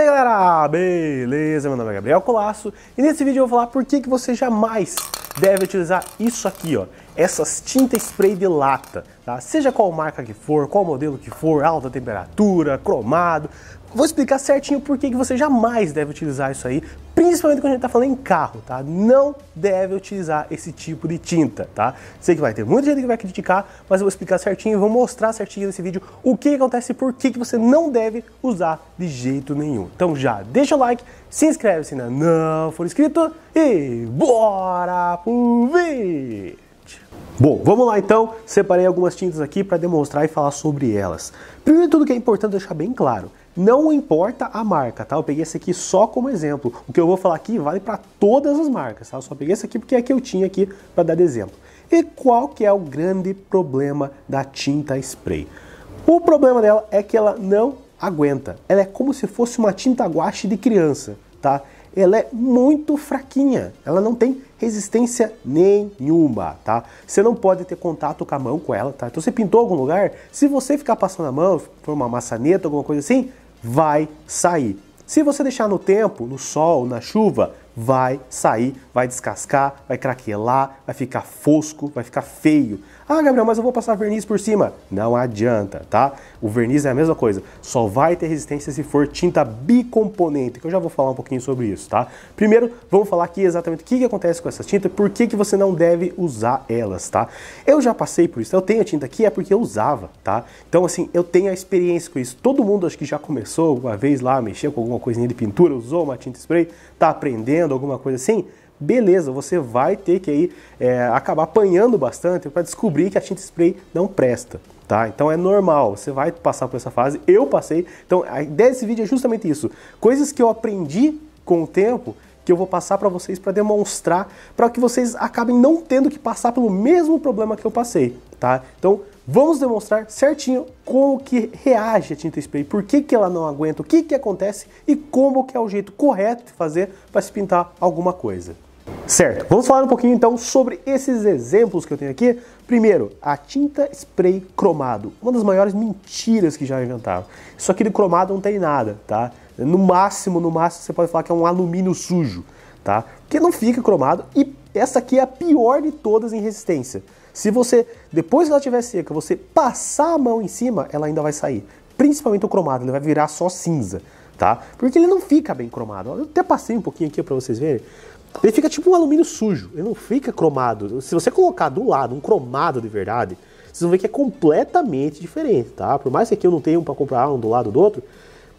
aí galera, beleza? Meu nome é Gabriel Colasso e nesse vídeo eu vou falar por que, que você jamais deve utilizar isso aqui, ó, essas tintas spray de lata, tá? Seja qual marca que for, qual modelo que for, alta temperatura, cromado, Vou explicar certinho por que você jamais deve utilizar isso aí, principalmente quando a gente está falando em carro, tá? Não deve utilizar esse tipo de tinta, tá? Sei que vai ter muita gente que vai criticar, mas eu vou explicar certinho, vou mostrar certinho nesse vídeo o que acontece e por que você não deve usar de jeito nenhum. Então já deixa o like, se inscreve se ainda não for inscrito e bora pro vídeo! Bom, vamos lá então, separei algumas tintas aqui para demonstrar e falar sobre elas. Primeiro de tudo que é importante deixar bem claro, não importa a marca, tá? Eu peguei esse aqui só como exemplo. O que eu vou falar aqui vale para todas as marcas, tá? Eu só peguei esse aqui porque é que eu tinha aqui para dar de exemplo. E qual que é o grande problema da tinta spray? O problema dela é que ela não aguenta. Ela é como se fosse uma tinta guache de criança, tá? Ela é muito fraquinha. Ela não tem resistência nenhuma, tá? Você não pode ter contato com a mão com ela, tá? Então você pintou algum lugar, se você ficar passando a mão, for uma maçaneta, alguma coisa assim, vai sair. Se você deixar no tempo, no sol, na chuva, vai sair, vai descascar, vai craquelar, vai ficar fosco, vai ficar feio. Ah, Gabriel, mas eu vou passar verniz por cima. Não adianta, tá? O verniz é a mesma coisa. Só vai ter resistência se for tinta bicomponente, que eu já vou falar um pouquinho sobre isso, tá? Primeiro, vamos falar aqui exatamente o que, que acontece com essa tinta, por que, que você não deve usar elas, tá? Eu já passei por isso, eu tenho a tinta aqui, é porque eu usava, tá? Então, assim, eu tenho a experiência com isso. Todo mundo, acho que já começou alguma vez lá, mexeu com alguma coisinha de pintura, usou uma tinta spray, tá aprendendo alguma coisa assim? beleza, você vai ter que aí, é, acabar apanhando bastante para descobrir que a tinta spray não presta. Tá? Então é normal, você vai passar por essa fase, eu passei. Então a ideia desse vídeo é justamente isso, coisas que eu aprendi com o tempo que eu vou passar para vocês para demonstrar, para que vocês acabem não tendo que passar pelo mesmo problema que eu passei, tá? Então, vamos demonstrar certinho como que reage a tinta spray, por que, que ela não aguenta, o que, que acontece e como que é o jeito correto de fazer para se pintar alguma coisa. Certo, vamos falar um pouquinho então sobre esses exemplos que eu tenho aqui. Primeiro, a tinta spray cromado, uma das maiores mentiras que já inventaram. Isso aqui de cromado não tem nada, tá? No máximo, no máximo você pode falar que é um alumínio sujo, tá? Que não fica cromado e essa aqui é a pior de todas em resistência. Se você, depois que ela estiver seca, você passar a mão em cima, ela ainda vai sair. Principalmente o cromado, ele vai virar só cinza, tá? Porque ele não fica bem cromado. Eu até passei um pouquinho aqui para vocês verem. Ele fica tipo um alumínio sujo, ele não fica cromado. Se você colocar do lado um cromado de verdade, vocês vão ver que é completamente diferente, tá? Por mais que aqui eu não tenha um para comprar um do lado do outro,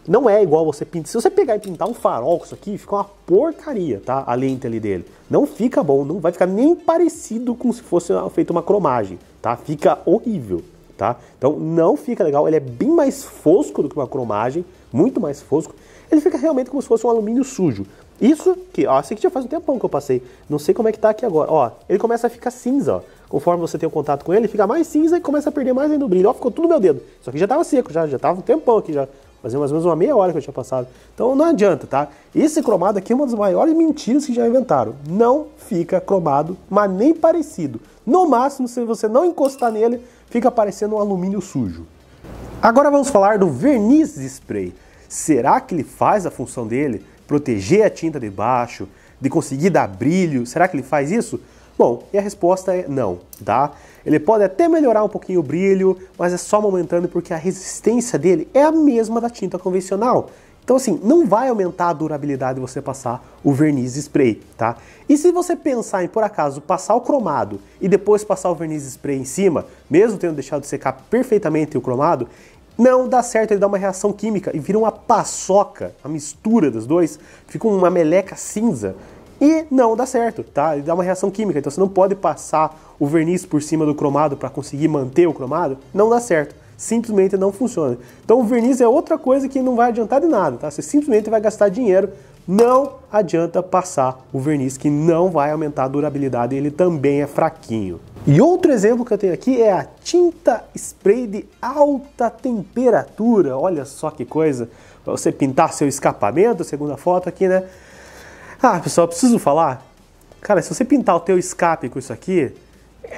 não é igual você pintar. Se você pegar e pintar um farol com isso aqui, fica uma porcaria, tá? A lente ali dele. Não fica bom, não vai ficar nem parecido com se fosse feito uma cromagem, tá? Fica horrível, tá? Então não fica legal, ele é bem mais fosco do que uma cromagem, muito mais fosco. Ele fica realmente como se fosse um alumínio sujo. Isso que, ó, isso assim aqui já faz um tempão que eu passei. Não sei como é que tá aqui agora. Ó, ele começa a ficar cinza, ó. Conforme você tem o um contato com ele, fica mais cinza e começa a perder mais ainda o brilho. Ó, ficou tudo meu dedo. Isso aqui já tava seco, já, já tava um tempão aqui já. Fazia é mais ou menos uma meia hora que eu tinha passado. Então não adianta, tá? Esse cromado aqui é uma das maiores mentiras que já inventaram. Não fica cromado, mas nem parecido. No máximo, se você não encostar nele, fica parecendo um alumínio sujo. Agora vamos falar do verniz spray. Será que ele faz a função dele? proteger a tinta de baixo, de conseguir dar brilho? Será que ele faz isso? Bom, e a resposta é não, tá? Ele pode até melhorar um pouquinho o brilho, mas é só aumentando porque a resistência dele é a mesma da tinta convencional. Então assim, não vai aumentar a durabilidade de você passar o verniz spray, tá? E se você pensar em por acaso passar o cromado e depois passar o verniz spray em cima, mesmo tendo deixado secar perfeitamente o cromado, não dá certo, ele dá uma reação química e vira uma paçoca, a mistura dos dois, fica uma meleca cinza e não dá certo, tá? Ele dá uma reação química, então você não pode passar o verniz por cima do cromado para conseguir manter o cromado, não dá certo. Simplesmente não funciona. Então o verniz é outra coisa que não vai adiantar de nada, tá? Você simplesmente vai gastar dinheiro, não adianta passar o verniz que não vai aumentar a durabilidade, e ele também é fraquinho. E outro exemplo que eu tenho aqui é a tinta spray de alta temperatura. Olha só que coisa, para você pintar seu escapamento, segunda foto aqui, né? Ah, pessoal, preciso falar. Cara, se você pintar o teu escape com isso aqui,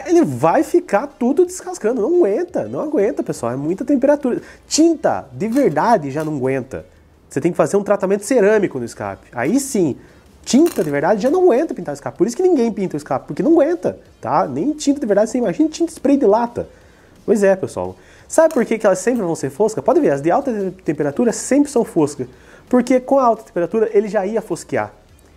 ele vai ficar tudo descascando, não aguenta, não aguenta, pessoal, é muita temperatura. Tinta, de verdade, já não aguenta. Você tem que fazer um tratamento cerâmico no escape. Aí sim, tinta de verdade já não aguenta pintar o escape. Por isso que ninguém pinta o escape, porque não aguenta, tá? Nem tinta de verdade, você imagina tinta spray de lata. Pois é, pessoal. Sabe por que, que elas sempre vão ser foscas? Pode ver, as de alta temperatura sempre são foscas. Porque com a alta temperatura ele já ia fosquear.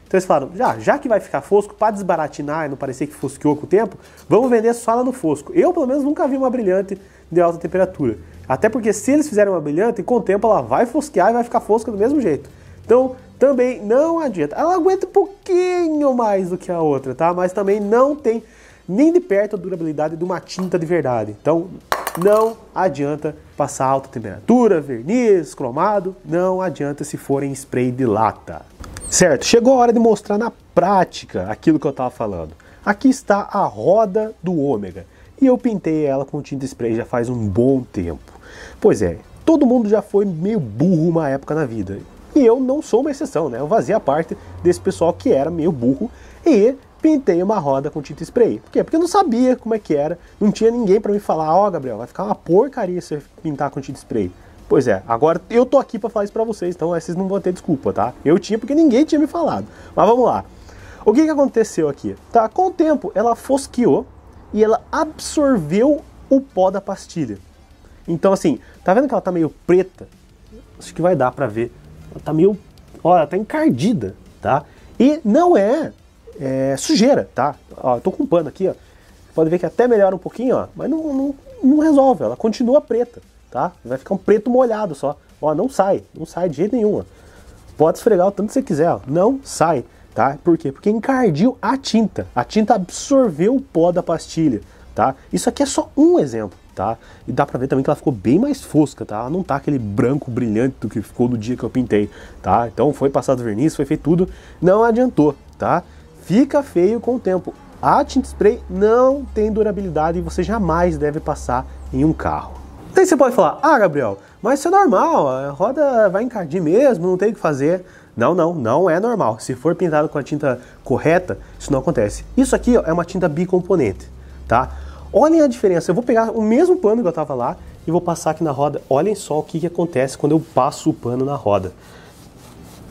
Então eles falaram, já, já que vai ficar fosco, para desbaratinar e não parecer que fosqueou com o tempo, vamos vender só lá no fosco. Eu, pelo menos, nunca vi uma brilhante de alta temperatura. Até porque se eles fizerem uma brilhante, com o tempo ela vai fosquear e vai ficar fosca do mesmo jeito. Então, também não adianta. Ela aguenta um pouquinho mais do que a outra, tá? Mas também não tem nem de perto a durabilidade de uma tinta de verdade. Então, não adianta passar alta temperatura, verniz, cromado, não adianta se for em spray de lata. Certo, chegou a hora de mostrar na prática aquilo que eu estava falando. Aqui está a roda do ômega e eu pintei ela com tinta spray já faz um bom tempo. Pois é, todo mundo já foi meio burro uma época na vida. E eu não sou uma exceção, né? Eu vazia a parte desse pessoal que era meio burro e pintei uma roda com tinta spray. Por quê? Porque eu não sabia como é que era, não tinha ninguém para me falar, ó, oh, Gabriel, vai ficar uma porcaria se pintar com tinta spray. Pois é, agora eu tô aqui para falar isso para vocês, então vocês não vão ter desculpa, tá? Eu tinha porque ninguém tinha me falado. Mas vamos lá. O que, que aconteceu aqui? Tá, com o tempo ela fosqueou e ela absorveu o pó da pastilha. Então assim, tá vendo que ela tá meio preta? Acho que vai dar para ver ela tá meio, olha, tá encardida, tá? E não é, é sujeira, tá? Ó, eu tô com um pano aqui, ó. Pode ver que é até melhora um pouquinho, ó, mas não, não, não resolve, ela continua preta, tá? Vai ficar um preto molhado só. Ó, não sai, não sai de jeito nenhum, ó. Pode esfregar o tanto que você quiser, ó. Não sai, tá? Por quê? Porque encardiu a tinta. A tinta absorveu o pó da pastilha, tá? Isso aqui é só um exemplo tá? E dá pra ver também que ela ficou bem mais fosca, tá? Ela não tá aquele branco brilhante do que ficou do dia que eu pintei, tá? Então foi passado verniz, foi feito tudo, não adiantou, tá? Fica feio com o tempo. A tinta spray não tem durabilidade e você jamais deve passar em um carro. aí você pode falar, ah, Gabriel, mas isso é normal, a roda vai encardir mesmo, não tem o que fazer. Não, não, não é normal. Se for pintado com a tinta correta, isso não acontece. Isso aqui ó, é uma tinta bicomponente, tá? Olhem a diferença. Eu vou pegar o mesmo pano que eu estava lá e vou passar aqui na roda. Olhem só o que, que acontece quando eu passo o pano na roda.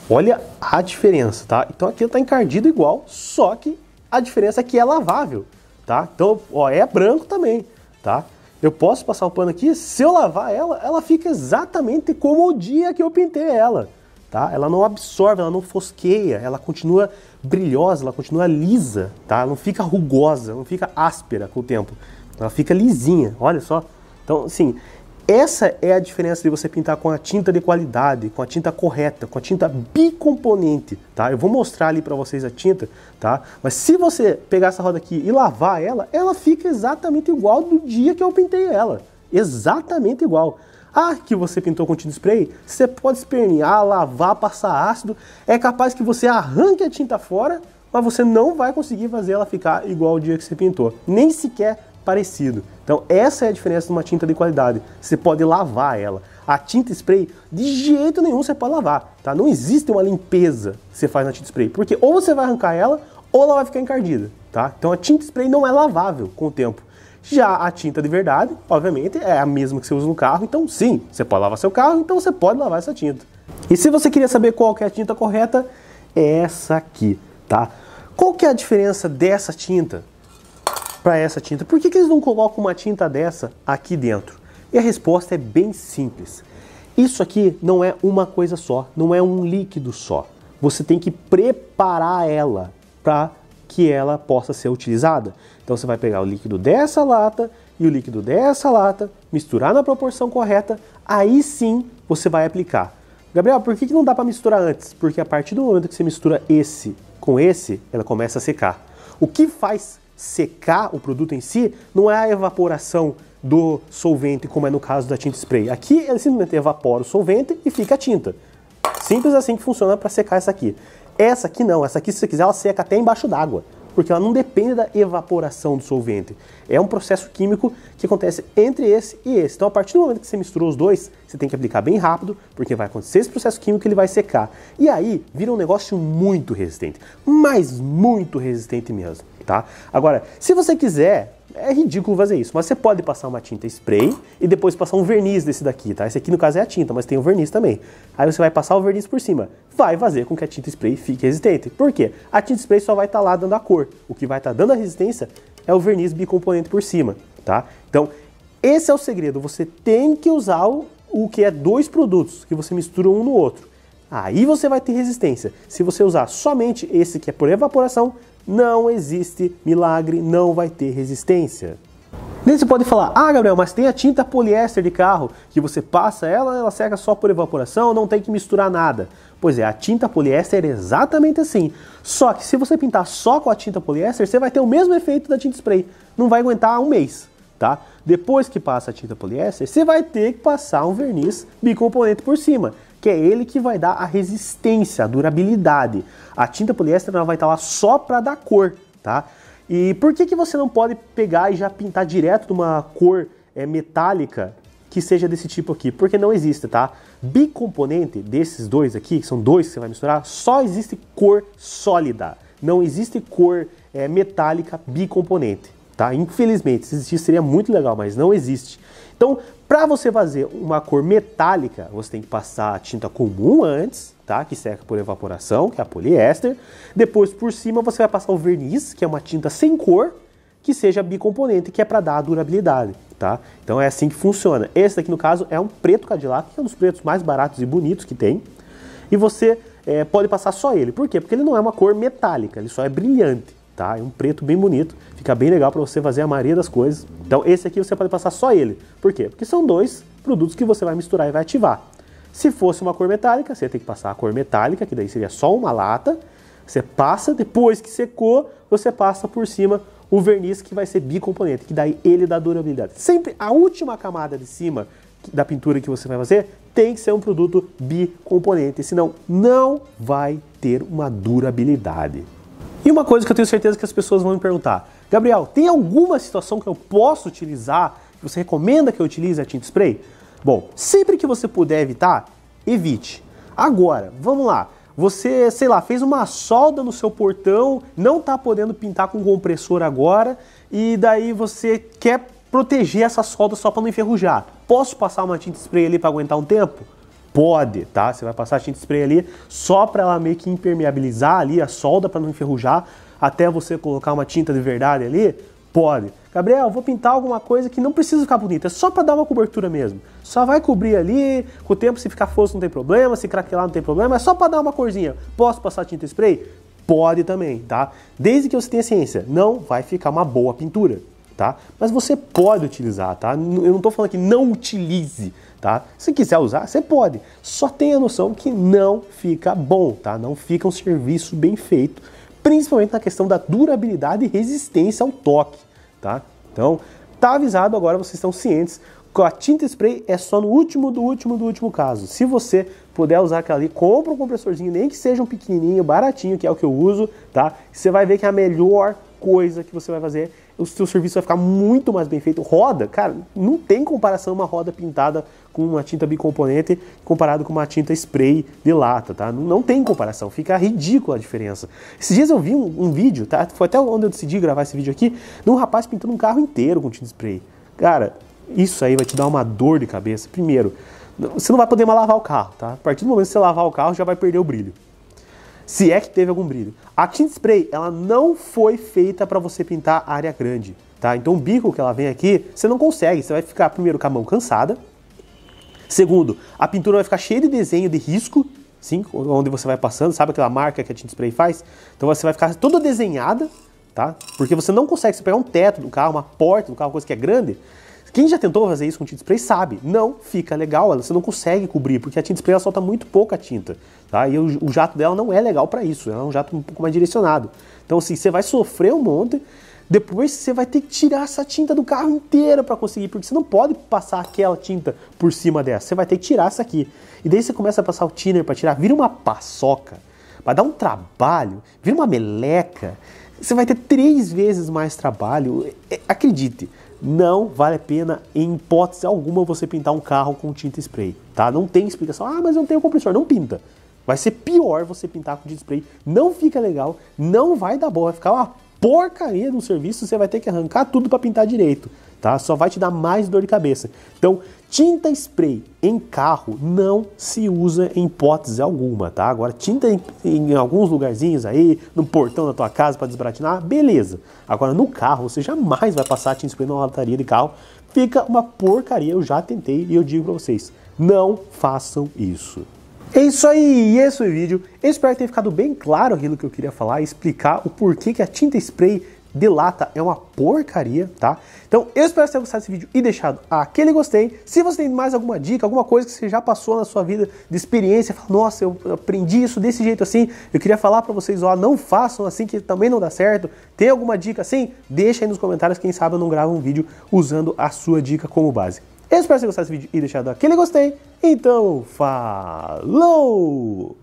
Olha a diferença, tá? Então aqui está encardido igual, só que a diferença é que é lavável, tá? Então, ó, é branco também, tá? Eu posso passar o pano aqui, se eu lavar ela, ela fica exatamente como o dia que eu pintei ela tá? Ela não absorve, ela não fosqueia, ela continua brilhosa, ela continua lisa, tá? Ela não fica rugosa, não fica áspera com o tempo. Ela fica lisinha, olha só. Então, assim, essa é a diferença de você pintar com a tinta de qualidade, com a tinta correta, com a tinta bicomponente, tá? Eu vou mostrar ali para vocês a tinta, tá? Mas se você pegar essa roda aqui e lavar ela, ela fica exatamente igual do dia que eu pintei ela. Exatamente igual. A ah, que você pintou com tinta spray, você pode espernear, lavar, passar ácido, é capaz que você arranque a tinta fora, mas você não vai conseguir fazer ela ficar igual ao dia que você pintou, nem sequer parecido. Então essa é a diferença de uma tinta de qualidade, você pode lavar ela. A tinta spray, de jeito nenhum você pode lavar, tá? Não existe uma limpeza que você faz na tinta spray, porque ou você vai arrancar ela, ou ela vai ficar encardida, tá? Então a tinta spray não é lavável com o tempo. Já a tinta de verdade, obviamente, é a mesma que você usa no carro, então sim, você pode lavar seu carro, então você pode lavar essa tinta. E se você queria saber qual é a tinta correta, é essa aqui, tá? Qual que é a diferença dessa tinta para essa tinta? Por que, que eles não colocam uma tinta dessa aqui dentro? E a resposta é bem simples. Isso aqui não é uma coisa só, não é um líquido só. Você tem que preparar ela para que ela possa ser utilizada. Então você vai pegar o líquido dessa lata e o líquido dessa lata, misturar na proporção correta, aí sim você vai aplicar. Gabriel, por que não dá para misturar antes? Porque a partir do momento que você mistura esse com esse, ela começa a secar. O que faz secar o produto em si não é a evaporação do solvente, como é no caso da tinta spray. Aqui ele simplesmente evapora o solvente e fica a tinta. Simples assim que funciona para secar essa aqui. Essa aqui não, essa aqui se você quiser ela seca até embaixo d'água, porque ela não depende da evaporação do solvente. É um processo químico que acontece entre esse e esse. Então a partir do momento que você misturou os dois, você tem que aplicar bem rápido, porque vai acontecer esse processo químico que ele vai secar. E aí vira um negócio muito resistente, mas muito resistente mesmo tá? Agora, se você quiser, é ridículo fazer isso, mas você pode passar uma tinta spray e depois passar um verniz desse daqui, tá? Esse aqui no caso é a tinta, mas tem o verniz também. Aí você vai passar o verniz por cima. Vai fazer com que a tinta spray fique resistente. Por quê? A tinta spray só vai estar tá lá dando a cor. O que vai estar tá dando a resistência é o verniz bicomponente por cima, tá? Então, esse é o segredo. Você tem que usar o, o que é dois produtos, que você mistura um no outro. Aí você vai ter resistência. Se você usar somente esse que é por evaporação, não existe milagre, não vai ter resistência. Nem você pode falar, ah Gabriel, mas tem a tinta poliéster de carro, que você passa ela, ela seca só por evaporação, não tem que misturar nada. Pois é, a tinta poliéster é exatamente assim. Só que se você pintar só com a tinta poliéster, você vai ter o mesmo efeito da tinta spray. Não vai aguentar um mês, tá? Depois que passa a tinta poliéster, você vai ter que passar um verniz bicomponente por cima que é ele que vai dar a resistência, a durabilidade. A tinta poliéster ela vai estar tá lá só para dar cor, tá? E por que, que você não pode pegar e já pintar direto de uma cor é, metálica que seja desse tipo aqui? Porque não existe, tá? Bicomponente desses dois aqui, que são dois que você vai misturar, só existe cor sólida. Não existe cor é, metálica bicomponente tá? Infelizmente, se existisse seria muito legal, mas não existe. Então, para você fazer uma cor metálica, você tem que passar a tinta comum antes, tá? Que seca por evaporação, que é a poliéster. Depois, por cima, você vai passar o verniz, que é uma tinta sem cor, que seja bicomponente, que é para dar a durabilidade, tá? Então é assim que funciona. Esse aqui no caso, é um preto Cadillac, que é um dos pretos mais baratos e bonitos que tem. E você é, pode passar só ele. Por quê? Porque ele não é uma cor metálica, ele só é brilhante tá? É um preto bem bonito, fica bem legal para você fazer a maioria das coisas. Então esse aqui você pode passar só ele. Por quê? Porque são dois produtos que você vai misturar e vai ativar. Se fosse uma cor metálica, você tem que passar a cor metálica, que daí seria só uma lata. Você passa, depois que secou, você passa por cima o verniz que vai ser bicomponente, que daí ele dá durabilidade. Sempre a última camada de cima da pintura que você vai fazer tem que ser um produto bicomponente, senão não vai ter uma durabilidade. E uma coisa que eu tenho certeza que as pessoas vão me perguntar: Gabriel, tem alguma situação que eu posso utilizar, que você recomenda que eu utilize a tinta spray? Bom, sempre que você puder evitar, evite. Agora, vamos lá. Você, sei lá, fez uma solda no seu portão, não está podendo pintar com compressor agora, e daí você quer proteger essa solda só para não enferrujar. Posso passar uma tinta spray ali para aguentar um tempo? pode, tá? Você vai passar tinta spray ali só para ela meio que impermeabilizar ali a solda para não enferrujar, até você colocar uma tinta de verdade ali, pode. Gabriel, vou pintar alguma coisa que não precisa ficar bonita, é só para dar uma cobertura mesmo. Só vai cobrir ali, com o tempo se ficar fosco não tem problema, se craquelar não tem problema, é só para dar uma corzinha. Posso passar tinta spray? Pode também, tá? Desde que você tenha ciência, não vai ficar uma boa pintura tá? Mas você pode utilizar, tá? Eu não estou falando que não utilize, tá? Se quiser usar, você pode. Só tenha noção que não fica bom, tá? Não fica um serviço bem feito, principalmente na questão da durabilidade e resistência ao toque, tá? Então, tá avisado agora, vocês estão cientes. Com a tinta spray é só no último do último do último caso. Se você puder usar aquela ali, compra um compressorzinho, nem que seja um pequenininho, baratinho, que é o que eu uso, tá? Você vai ver que é a melhor coisa que você vai fazer, o seu serviço vai ficar muito mais bem feito. Roda, cara, não tem comparação uma roda pintada com uma tinta bicomponente comparado com uma tinta spray de lata, tá? Não, não tem comparação, fica ridícula a diferença. Esses dias eu vi um, um vídeo, tá? Foi até onde eu decidi gravar esse vídeo aqui, de um rapaz pintando um carro inteiro com tinta spray. Cara, isso aí vai te dar uma dor de cabeça. Primeiro, você não vai poder mais lavar o carro, tá? A partir do momento que você lavar o carro, já vai perder o brilho se é que teve algum brilho. A tinta spray, ela não foi feita para você pintar área grande, tá? Então o bico que ela vem aqui, você não consegue, você vai ficar primeiro com a mão cansada. Segundo, a pintura vai ficar cheia de desenho de risco, sim, onde você vai passando, sabe aquela marca que a tinta spray faz? Então você vai ficar toda desenhada, tá? Porque você não consegue, se pegar um teto do carro, uma porta do carro, coisa que é grande, quem já tentou fazer isso com tinta spray sabe, não fica legal, você não consegue cobrir, porque a tinta spray solta muito pouca tinta, tá? E o, o jato dela não é legal para isso, ela é um jato um pouco mais direcionado. Então assim, você vai sofrer um monte, depois você vai ter que tirar essa tinta do carro inteira para conseguir, porque você não pode passar aquela tinta por cima dessa, você vai ter que tirar essa aqui. E daí você começa a passar o thinner para tirar, vira uma paçoca, vai dar um trabalho, vira uma meleca, você vai ter três vezes mais trabalho, é, é, acredite não vale a pena, em hipótese alguma, você pintar um carro com tinta spray, tá? Não tem explicação. Ah, mas eu não tenho compressor. Não pinta. Vai ser pior você pintar com tinta spray. Não fica legal, não vai dar bom, vai ficar uma porcaria no serviço. Você vai ter que arrancar tudo para pintar direito tá? Só vai te dar mais dor de cabeça. Então, tinta spray em carro não se usa em hipótese alguma, tá? Agora, tinta em, em alguns lugarzinhos aí, no portão da tua casa para desbratinar, beleza. Agora, no carro, você jamais vai passar tinta spray numa lataria de carro. Fica uma porcaria, eu já tentei e eu digo para vocês, não façam isso. É isso aí, esse foi o vídeo. Eu espero que tenha ficado bem claro aquilo que eu queria falar, explicar o porquê que a tinta spray de lata é uma porcaria, tá? Então eu espero que você tenha gostado desse vídeo e deixado aquele gostei. Se você tem mais alguma dica, alguma coisa que você já passou na sua vida de experiência, fala, nossa, eu aprendi isso desse jeito assim, eu queria falar para vocês, ó, não façam assim que também não dá certo. Tem alguma dica assim? Deixa aí nos comentários, quem sabe eu não gravo um vídeo usando a sua dica como base. Eu espero que você tenha gostado desse vídeo e deixado aquele gostei. Então, falou!